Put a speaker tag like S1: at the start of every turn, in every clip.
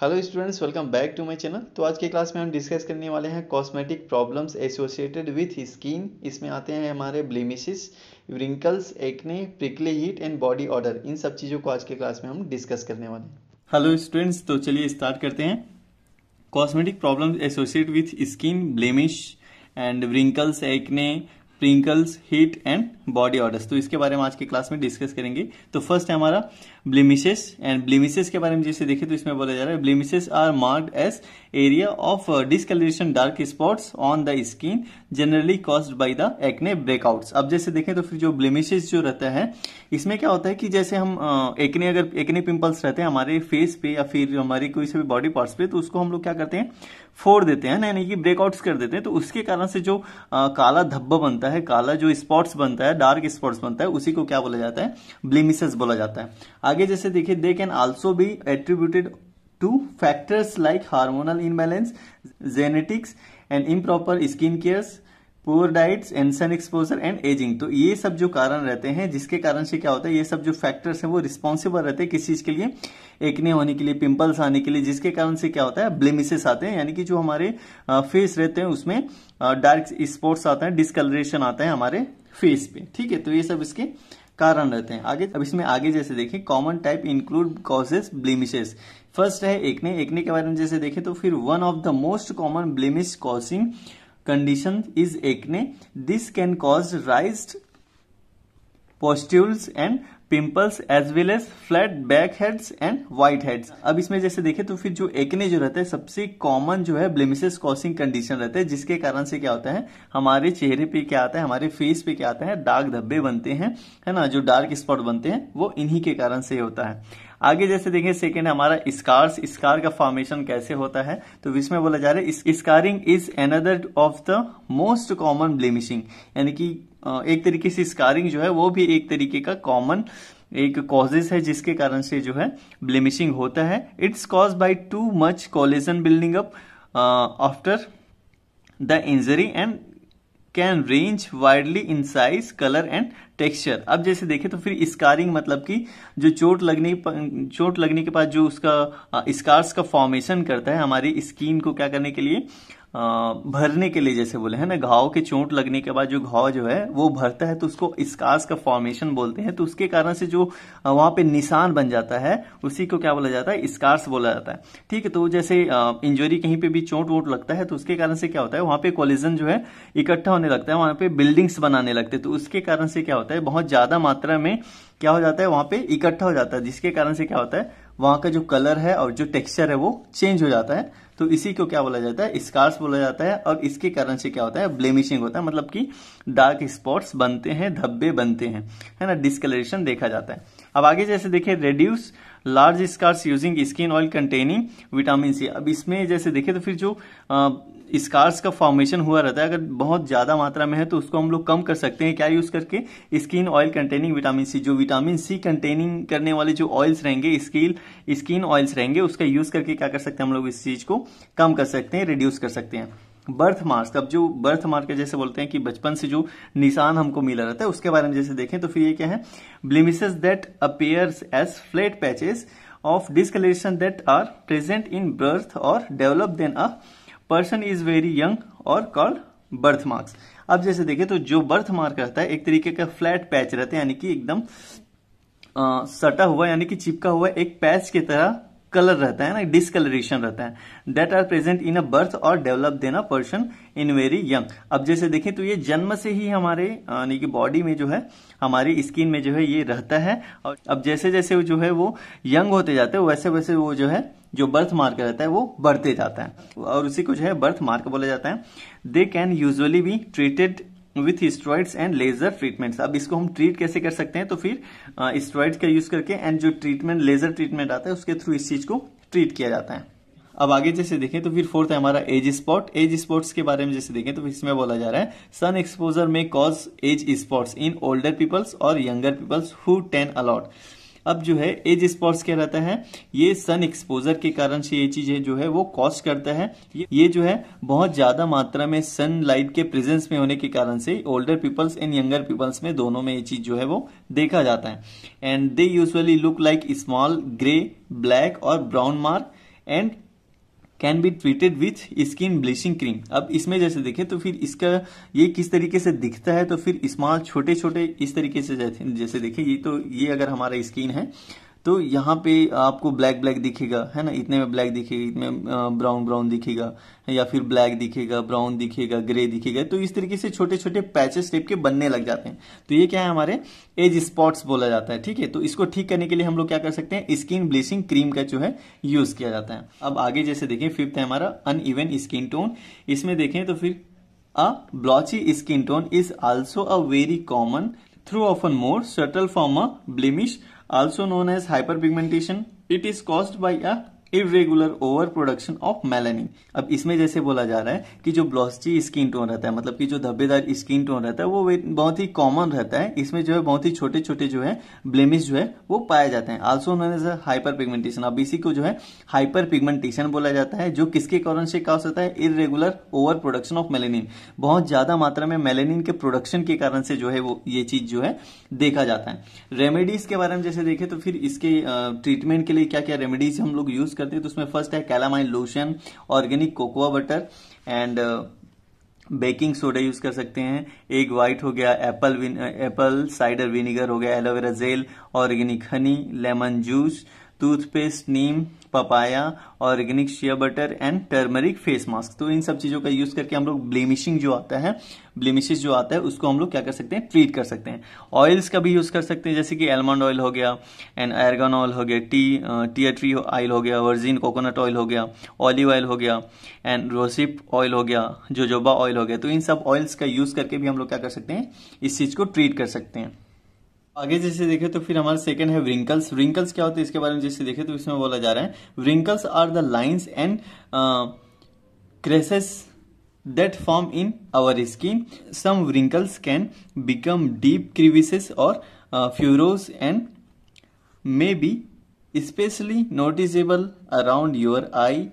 S1: Hello students welcome back to my channel तो आज के क्लास में हम डिस्कस करने वाले हैं cosmetic problems associated with skin इसमें आते हैं हमारे blemishes wrinkles acne prickly heat and body odour इन सब चीज़ों को आज के क्लास में हम डिस्कस करने वाले हैं हेलो स्टूडेंट्स तो चलिए स्टार्ट करते हैं cosmetic problem associate with skin blemish and wrinkles acne prickly heat and body odours तो इसके बारे में आज के क्लास में डिस्कस करेंगे तो फर्स्ट है हमारा ब्लिमिशेस एंड ब्लिमिशेस के बारे में जैसे देखें तो इसमें बोला जा रहा है blemishes are marked as area of discoloration dark spots on the skin generally caused by the acne breakouts अब जैसे देखें तो फिर जो ब्लिमिशेस जो रहता है इसमें क्या होता है कि जैसे हम एकने uh, अगर एकने पिंपल्स रहते हैं हमारे फेस पे या फिर हमारे कोई से भी बॉडी पार्ट्स पे तो उसको हम लोग क्या करते हैं फोड़ देते हैं यानी कि ब्रेकआउट्स कर देते हैं तो उसके कारण से जो आ, काला धब्बा बनता है काला जो स्पॉट्स बनता है डार्क स्पॉट्स बनता है उसी को क्या बोला जाता है ब्लीमिसेस बोला जाता है आगे जैसे देखिए they can also be attributed to factors like hormonal imbalance genetics and improper skin cares poor diets and sun exposure and ageing तो ये सब जो कारण रहते हैं जिसके कारण से क्या होता है ये सब जो फैक्टर्स हैं वो रिस्पॉन्सिबल रहते हैं किस चीज के लिए एक्ने होने के लिए पिंपल्स आने के लिए जिसके कारण से क्या होता है ब्लेमिसेस आते हैं यानी कि जो हमारे फेस रहते हैं उसमें डार्क स्पॉट्स आते हैं डिस्कलरेशन आता है हमारे फेस पे ठीक है तो ये सब इसके कारण रहते हैं आगे अब इसमें आगे जैसे देखें common type include causes blemishes first है एकने एकने के बारे में जैसे देखें तो फिर one of the most common blemish causing condition is acne. This can cause raised pustules and pimples as well as flat blackheads and whiteheads अब इसमें जैसे देखें तो फिर जो एक्ने जो रहता है सबसे कॉमन जो है ब्लेमिसेस कॉसिंग कंडीशन रहता है जिसके कारण से क्या होता है हमारे चेहरे पे क्या आता है हमारे फेस पे क्या आता है डार्क धब्बे बनते हैं है ना जो डार्क स्पॉट बनते हैं वो इन्हीं के कारण से होता है आगे जैसे देखें सेकेंड हमारा स्कार्स स्कार का फॉर्मेशन कैसे होता है तो इसमें बोला जा रहा है scarring is another of the most common blemishing यानी कि एक तरीके से स्कारिंग जो है वो भी एक तरीके का कॉमन एक कॉजेस है जिसके कारण से जो है ब्लेमिशिंग होता है it's cause by too much collagen building up after the injury and can range widely in size colour and texture अब जैसे देखें तो फिर स्कारिंग मतलब कि जो चोट लगने चोट लगने के बाद जो उसका स्कार्स का फॉर्मेशन करता है हमारी स्किन को क्या करने के लिए भरने के लिए जैसे बोले है ना घाव के चोट लगने के बाद जो घाव जो है वो भरता है तो उसको स्कार्स का फॉर्मेशन बोलते हैं तो उसके कारण से जो वहां पे निशान बन जाता है उसी को क्या बोला जाता है स्कार्स बोला जाता है ठीक है तो जैसे इंजरी कहीं पे भी चोट वोट लगता है तो उसके कारण से क्या होता है वहां पे कॉलिजन जो है इकट्ठा होने लगता है वहां पे बिल्डिंग्स बनाने लगते हैं तो उसके कारण से क्या होता है बहुत ज्यादा मात्रा में क्या हो जाता है वहां पे इकट्ठा हो जाता है जिसके कारण से क्या होता है वहां का जो कलर है और जो टेक्सचर है वो चेंज हो जाता है तो इसी को क्या बोला जाता है स्कार्स बोला जाता है और इसके कारण से क्या होता है ब्लेमिशिंग होता है मतलब कि डार्क स्पॉट्स बनते हैं धब्बे बनते हैं है ना डिस्कलरेशन देखा जाता है अब आगे जैसे देखिए reduce large scars using skin oil containing vitamin C अब इसमें जैसे देखे तो फिर जो स्कार्स का फॉर्मेशन हुआ रहता है अगर बहुत ज्यादा मात्रा में है तो उसको हम लोग कम कर सकते हैं क्या यूज करके skin oil containing vitamin C जो विटामिन सी कंटेनिंग करने वाले जो ऑयल्स रहेंगे स्किल स्किन ऑयल्स रहेंगे उसका यूज करके क्या कर सकते हैं हम लोग इस चीज को कम कर सकते हैं रिड्यूस कर सकते हैं बर्थ मार्क्स अब जो बर्थ मार्क जैसे बोलते हैं कि बचपन से जो निशान हमको मिला रहता है उसके बारे में जैसे देखें तो फिर ये क्या है blemishes that appears as flat patches of discoloration that are present in birth और develop then a person is very young और कॉल्ड बर्थ मार्क्स अब जैसे देखें तो जो बर्थ मार्क रहता है एक तरीके का फ्लैट पैच रहता है यानी कि एकदम आ, सटा हुआ यानी कि चिपका हुआ एक पैच की तरह कलर रहता है ना डिसकलरेशन रहता है that are present in a birth और develop in a person in very young अब जैसे देखें तो ये जन्म से ही हमारे यानी कि बॉडी में जो है हमारी स्किन में जो है ये रहता है और अब जैसे जैसे जो है वो यंग होते जाते हैं वैसे वैसे वो जो है जो बर्थ मार्क रहता है वो बढ़ते जाता है और उसी को जो है बर्थ मार्क बोला जाता है they can usually be treated with steroids and laser treatments अब इसको हम ट्रीट कैसे कर सकते हैं तो फिर स्ट्रॉइड्स का यूज करके एंड जो ट्रीटमेंट लेजर ट्रीटमेंट आता है उसके थ्रू इस चीज को ट्रीट किया जाता है अब आगे जैसे देखें तो फिर फोर्थ है हमारा एज स्पॉट एज स्पॉट्स के बारे में जैसे देखें तो फिर इसमें बोला जा रहा है सन एक्सपोजर में cause age spots in older peoples और younger peoples who tan a lot अब जो है एज स्पॉट्स क्या रहता है ये सन एक्सपोजर के कारण से ये है जो है वो कॉस्ट करता है ये जो है बहुत ज्यादा मात्रा में सन लाइट के प्रेजेंस में होने के कारण से older peoples and younger peoples में दोनों में ये चीज जो है वो देखा जाता है and they usually look like small grey black और brown mark and can be treated with skin bleaching cream अब इसमें जैसे देखें तो फिर इसका ये किस तरीके से दिखता है तो फिर स्मॉल छोटे छोटे इस तरीके से जैसे देखें ये तो ये अगर हमारा स्किन है तो यहाँ पे आपको ब्लैक ब्लैक दिखेगा है ना इतने में ब्लैक दिखेगा इतने ब्राउन ब्राउन दिखेगा या फिर ब्लैक दिखेगा ब्राउन दिखेगा ग्रे दिखेगा तो इस तरीके से छोटे छोटे पैचेस टाइप के बनने लग जाते हैं तो ये क्या है हमारे एज स्पॉट्स बोला जाता है ठीक है तो इसको ठीक करने के लिए हम लोग क्या कर सकते हैं स्किन ब्लीचिंग क्रीम का जो है यूज किया जाता है अब आगे जैसे देखें फिफ्थ है हमारा अन स्किन टोन इसमें देखें तो फिर a blotchy skin tone is also a very common though of more subtle form a blemish also known as hyperpigmentation. It is caused by a irregular over production of melanin अब इसमें जैसे बोला जा रहा है कि जो ब्लॉस्टी स्किन टोन रहता है मतलब कि जो धब्बेदार स्किन टोन रहता है वो बहुत ही कॉमन रहता है इसमें जो है बहुत ही छोटे छोटे जो है ब्लेमिश जो है वो पाए जाते हैं आल्सो उन्होंने हाइपर पिगमेंटेशन अब इसी को जो है हाइपर पिगमेंटेशन बोला जाता है जो किसके कारण से कॉज होता है irregular over production of melanin बहुत ज्यादा मात्रा में मेलेनिन के प्रोडक्शन के कारण से जो है वो ये चीज जो है देखा जाता है रेमेडीज के बारे में जैसे देखें तो फिर इसके ट्रीटमेंट के लिए क्या क्या रेमेडीज हम लोग यूज कर करते हैं तो उसमें फर्स्ट है calamine lotion organic cocoa butter and baking soda use कर सकते हैं एग वाइट हो गया एप्पल एप्पल साइडर विनीगर हो गया aloe vera gel organic honey lemon juice toothpaste neem papaya organic shea butter and turmeric face mask तो इन सब चीजों का यूज करके हम लोग ब्लेमिशिंग जो आता है ब्लेमिशिस जो आता है उसको हम लोग क्या कर सकते हैं ट्रीट कर सकते हैं ऑयल्स का भी यूज कर सकते हैं जैसे कि एलमंड ऑयल हो गया एंड एरगन ऑयल हो गया टी टीय ट्री ऑयल हो गया वर्जिन कोकोनट ऑयल हो गया ऑलिव ऑयल हो गया एंड रोसिप ऑयल हो गया जोजोबा ऑयल हो गया तो इन सब ऑयल्स का यूज करके भी हम लोग क्या कर सकते हैं इस चीज को ट्रीट कर सकते हैं आगे जैसे देखे तो फिर हमारा सेकंड है व्रिंकल्स व्रिंकल्स क्या होते हैं इसके बारे में जैसे देखे तो इसमें बोला जा रहा है wrinkles are the lines and creases that form in our skin some wrinkles can become deep crevices और furrows and may be specially noticeable around your eye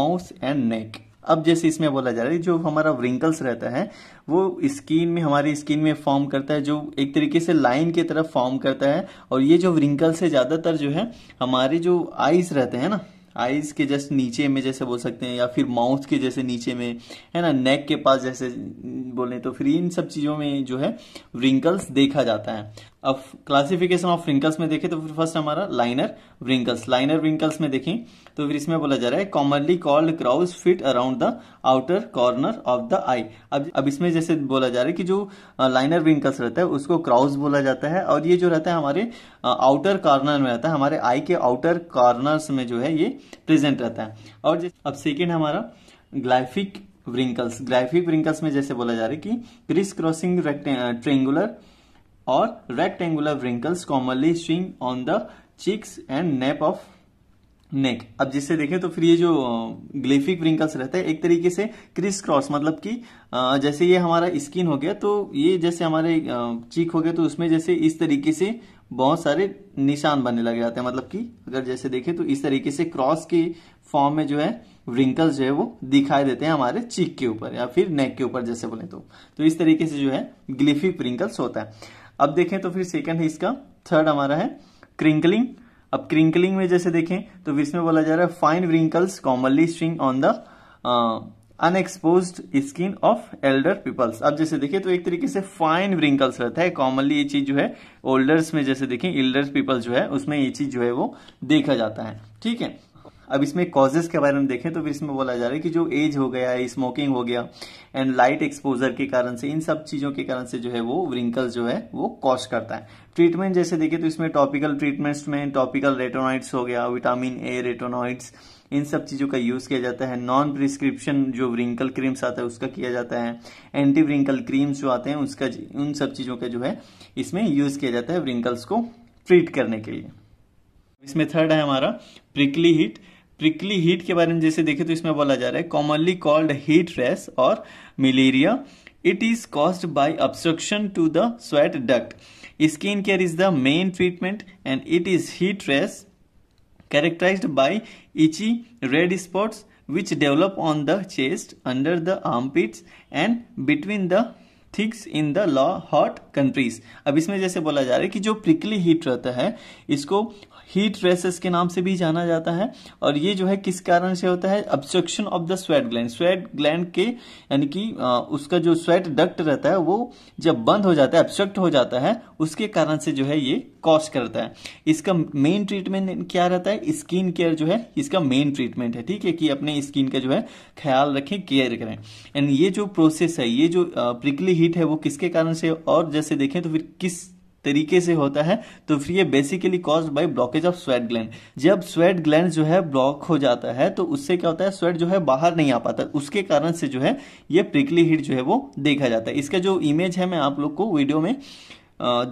S1: mouths and neck अब जैसे इसमें बोला जा रहा है जो हमारा व्रिंकल्स रहता है वो स्किन में हमारी स्किन में फॉर्म करता है जो एक तरीके से लाइन की तरफ फॉर्म करता है और ये जो व्रिंकल्स है ज़्यादातर जो है हमारे जो आईज रहते हैं ना आईज के जस्ट नीचे में जैसे बोल सकते हैं या फिर माउथ के जैसे नीचे में है ना नेक के पास जैसे बोले तो फिर इन सब चीज़ों में जो है व्रिंकल्स देखा जाता है अब क्लासिफिकेशन ऑफ व्रिंकल्स में देखें तो फिर फर्स्ट हमारा लाइनर व्रिंकल्स लाइनर व्रिंकल्स में देखें तो फिर इसमें बोला जा रहा है commonly called crow's feet around the outer corner of the eye अब अब इसमें जैसे बोला जा रहा है कि जो लाइनर व्रिंकल्स रहता है उसको क्राउज बोला जाता है और ये जो रहता है हमारे आउटर कॉर्नर में रहता है हमारे आई के आउटर कॉर्नर्स में जो है ये प्रेजेंट रहता है और अब सेकेंड हमारा ग्लाइफिक व्रिंकल्स ग्लाइफिक व्रिंकल्स में जैसे बोला जा रहा है कि क्रिस क्रॉसिंग ट्रेंगुलर और rectangular wrinkles commonly swing on the cheeks and nape of neck अब जिससे देखें तो फिर ये जो ग्लेफिक रिंकल्स रहता है एक तरीके से क्रिस क्रॉस मतलब कि जैसे ये हमारा स्किन हो गया तो ये जैसे हमारे चीक हो गया तो उसमें जैसे इस तरीके से बहुत सारे निशान बनने लग जाते हैं मतलब कि अगर जैसे देखें तो इस तरीके से क्रॉस के फॉर्म में जो है रिंकल्स जो है वो दिखाई देते हैं हमारे चीक के ऊपर या फिर नेक के ऊपर जैसे बोले तो, तो इस तरीके से जो है ग्लिफिक रिंकल्स होता है अब देखें तो फिर सेकंड है इसका थर्ड हमारा है क्रिंकलिंग अब क्रिंकलिंग में जैसे देखें तो फिर इसमें बोला जा रहा है fine wrinkles commonly string on the unexposed skin of elder peoples अब जैसे देखिए तो एक तरीके से फाइन व्रिंकल्स रहता है कॉमनली ये चीज जो है ओल्डर्स में जैसे देखें एल्डर्स पीपल्स जो है उसमें ये चीज जो है वो देखा जाता है ठीक है अब इसमें कॉजेज के बारे में देखें तो फिर इसमें बोला जा रहा है कि जो एज हो गया है स्मोकिंग हो गया एंड लाइट एक्सपोजर के कारण से इन सब चीजों के कारण से जो है वो व्रिंकल्स जो है वो कॉज करता है ट्रीटमेंट जैसे देखें तो इसमें टॉपिकल ट्रीटमेंट्स में टॉपिकल रेटोनॉइड्स हो गया विटामिन ए रेटोनॉइड्स इन सब चीज़ों का यूज़ किया जाता है नॉन प्रिस्क्रिप्शन जो व्रिंकल क्रीम्स आता है उसका किया जाता है एंटी व्रिंकल क्रीम्स जो आते हैं उसका उन सब चीज़ों का जो है इसमें यूज़ किया जाता है व्रिंकल्स को ट्रीट करने के लिए इसमें थर्ड है हमारा प्रिकली हीट प्रिकली हीट के बारे में जैसे देखें तो इसमें बोला जा रहा है कॉमनली कॉल्ड हीट रेस और miliaria it is caused by obstruction to the sweat duct skin care is the main treatment and it is heat rash characterized itchy red red which develop on the chest under the arm armpits and between the thighs in the low hot countries अब इसमें जैसे बोला जा रहा है कि जो prickly heat रहता है इसको हीट रेसेस के नाम से भी जाना जाता है और ये जो है किस कारण से होता है obstruction of the sweat gland sweat gland के यानी कि उसका जो स्वेट डक्ट रहता है वो जब बंद हो जाता है ऑब्स्ट्रक्ट हो जाता है उसके कारण से जो है ये कॉज करता है इसका मेन ट्रीटमेंट क्या रहता है स्किन केयर जो है इसका मेन ट्रीटमेंट है ठीक है कि अपने स्किन का जो है ख्याल रखें केयर करें एंड ये जो प्रोसेस है ये जो प्रिकली हीट है वो किसके कारण से और जैसे देखें तो फिर किस तरीके से होता है तो फिर ये basically cause by blockage of sweat gland जब स्वेट ग्लैंड जो है ब्लॉक हो जाता है तो उससे क्या होता है स्वेट जो है बाहर नहीं आ पाता उसके कारण से जो है ये प्रिकली हीट जो है वो देखा जाता है इसका जो इमेज है मैं आप लोग को वीडियो में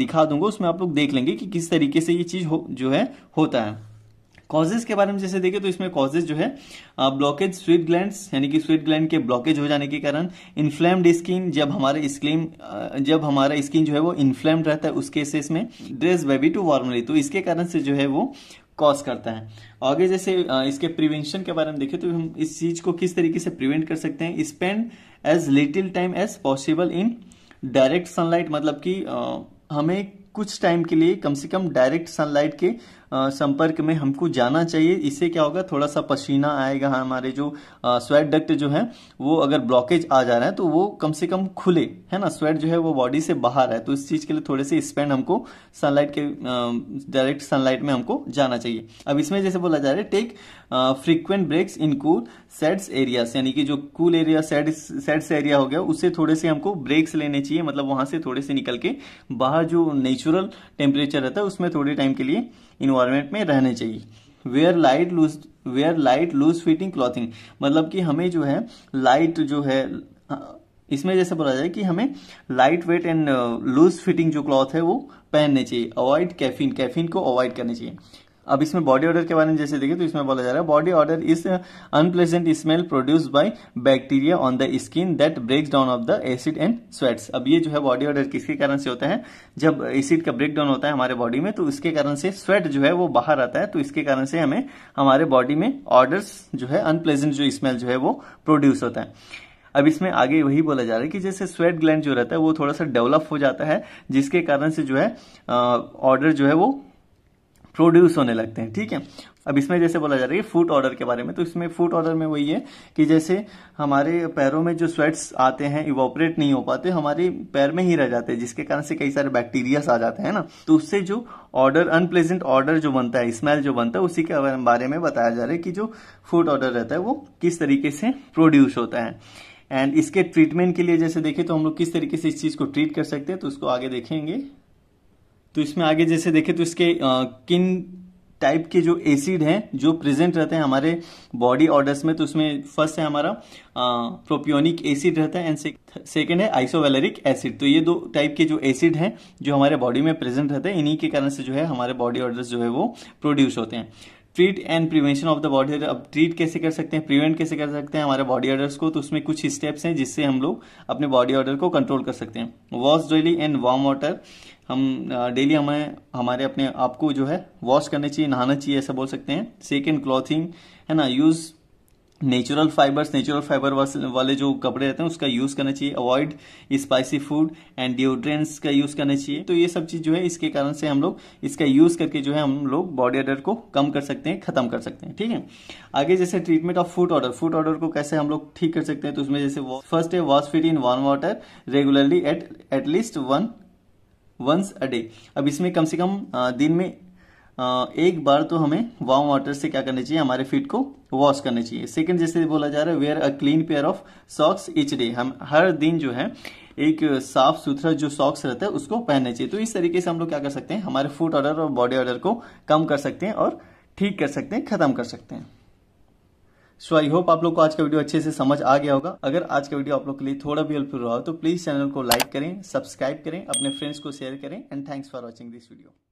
S1: दिखा दूंगा उसमें आप लोग देख लेंगे कि किस तरीके से ये चीज हो जो है होता है कॉजेज के बारे में जैसे देखें तो इसमें कॉजेज जो है ब्लॉकेज स्वीट ग्लैंड यानी कि स्वीट ग्लैंड के ब्लॉकेज हो जाने के कारण इन्फ्लेम्ड स्किन जब हमारे स्किन जब हमारा स्किन जो है वो इन्फ्लेम्ड रहता है उस केसेस में ड्रेस बेबी टू वार्मली तो इसके कारण से जो है वो कॉज करता है आगे जैसे इसके प्रिवेंशन के बारे में देखें तो हम इस चीज को किस तरीके से प्रिवेंट कर सकते हैं spend as little time as possible in direct sunlight मतलब कि हमें कुछ टाइम के लिए कम से कम डायरेक्ट सनलाइट के संपर्क में हमको जाना चाहिए इससे क्या होगा थोड़ा सा पसीना आएगा हमारे जो स्वेट डक्ट जो है वो अगर ब्लॉकेज आ जा रहा है तो वो कम से कम खुले है ना स्वेट जो है वो बॉडी से बाहर है तो इस चीज के लिए थोड़े से स्पेंड हमको सनलाइट के डायरेक्ट सनलाइट में हमको जाना चाहिए अब इसमें जैसे बोला जा रहा है take frequent breaks in cool shades area यानी कि जो कूल एरिया सेट्स एरिया हो गया उससे थोड़े से हमको ब्रेक्स लेने चाहिए मतलब वहां से थोड़े से निकल के बाहर जो नेचुरल टेम्परेचर रहता है उसमें थोड़े टाइम के लिए इन्वायरमेंट में रहने चाहिए wear light loose wear light loose fitting clothing मतलब कि हमें जो है लाइट जो है इसमें जैसे बोला जाए कि हमें light weight and loose fitting जो क्लॉथ है वो पहनने चाहिए अवॉइड कैफीन कैफीन को अवॉइड करनी चाहिए अब इसमें बॉडी ऑर्डर के बारे में जैसे देखिए तो इसमें बोला जा रहा है body odour is unpleasant smell produce by bacteria on the skin that breaks down of the acid and sweats अब ये जो है बॉडी ऑर्डर किसके कारण से होता है जब एसिड का ब्रेक डाउन होता है हमारे बॉडी में तो उसके कारण से स्वेट जो है वो बाहर आता है तो इसके कारण से हमें हमारे बॉडी में ऑर्डर जो है अनप्लेजेंट जो स्मेल जो है वो प्रोड्यूस होता है अब इसमें आगे वही बोला जा रहा है कि जैसे स्वेट ग्लैंड जो रहता है वो थोड़ा सा डेवलप हो जाता है जिसके कारण से जो है ऑर्डर जो है वो प्रोड्यूस होने लगते हैं ठीक है अब इसमें जैसे बोला जा रहा है फूट ऑर्डर के बारे में तो इसमें फूट ऑर्डर में वही है कि जैसे हमारे पैरों में जो स्वेट्स आते हैं इवोपरेट नहीं हो पाते हमारे पैर में ही रह जाते हैं जिसके कारण से कई सारे बैक्टीरियास आ जाते हैं ना तो उससे जो ऑर्डर अनप्लेजेंट ऑर्डर जो बनता है स्मेल जो बनता है उसी के बारे में बताया जा रहा है कि जो फूड ऑर्डर रहता है वो किस तरीके से प्रोड्यूस होता है एंड इसके ट्रीटमेंट के लिए जैसे देखें तो हम लोग किस तरीके से इस चीज़ को ट्रीट कर सकते हैं तो उसको आगे देखेंगे तो इसमें आगे जैसे देखें तो इसके आ, किन टाइप के जो एसिड हैं जो प्रेजेंट रहते हैं हमारे बॉडी ऑर्डर्स में तो उसमें फर्स्ट है हमारा प्रोपियोनिक एसिड रहता है एंड सेकेंड है आइसोवेलरिक एसिड तो ये दो टाइप के जो एसिड हैं जो हमारे बॉडी में प्रेजेंट रहते हैं इन्हीं के कारण से जो है हमारे बॉडी ऑर्डर्स जो है वो प्रोड्यूस होते हैं treat and prevention of the body odour अब ट्रीट कैसे कर सकते हैं प्रिवेंट कैसे कर सकते हैं हमारे बॉडी ऑर्डर्स को तो उसमें कुछ स्टेप्स हैं जिससे हम लोग अपने बॉडी ऑर्डर को कंट्रोल कर सकते हैं wash daily and warm water हम डेली हमें हमारे अपने आप को जो है वॉश करना चाहिए नहाना चाहिए ऐसा बोल सकते हैं सेकेंड क्लॉथिंग है ना use natural fibres natural fibre वाले जो कपड़े रहते हैं उसका यूज करना चाहिए avoid spicy food and deodorants का यूज करना चाहिए तो ये सब चीज जो है इसके कारण से हम लोग इसका यूज करके जो है हम लोग बॉडी ऑर्डर को कम कर सकते हैं खत्म कर सकते हैं ठीक है आगे जैसे treatment of foot odour foot odour को कैसे हम लोग ठीक कर सकते हैं तो उसमें जैसे फर्स्ट है wash feet in warm water regularly at at least one once a day अब इसमें कम से कम दिन में एक बार तो हमें वार्म वाटर से क्या करना चाहिए हमारे फीट को वॉश करने चाहिए सेकंड जैसे बोला जा रहा है wear a clean pair of socks each day हम हर दिन जो है एक साफ सुथरा जो सॉक्स रहता है उसको पहनना चाहिए तो इस तरीके से हम लोग क्या कर सकते हैं हमारे फूड ऑर्डर और बॉडी ऑर्डर को कम कर सकते हैं और ठीक कर सकते हैं खत्म कर सकते हैं सो आई होप आप लोग को आज का वीडियो अच्छे से समझ आ गया होगा अगर आज का वीडियो आप लोग के लिए थोड़ा भी हेल्पफुल रहा हो तो प्लीज चैनल को लाइक करें सब्सक्राइब करें अपने फ्रेंड्स को शेयर करें and thanks for watching this video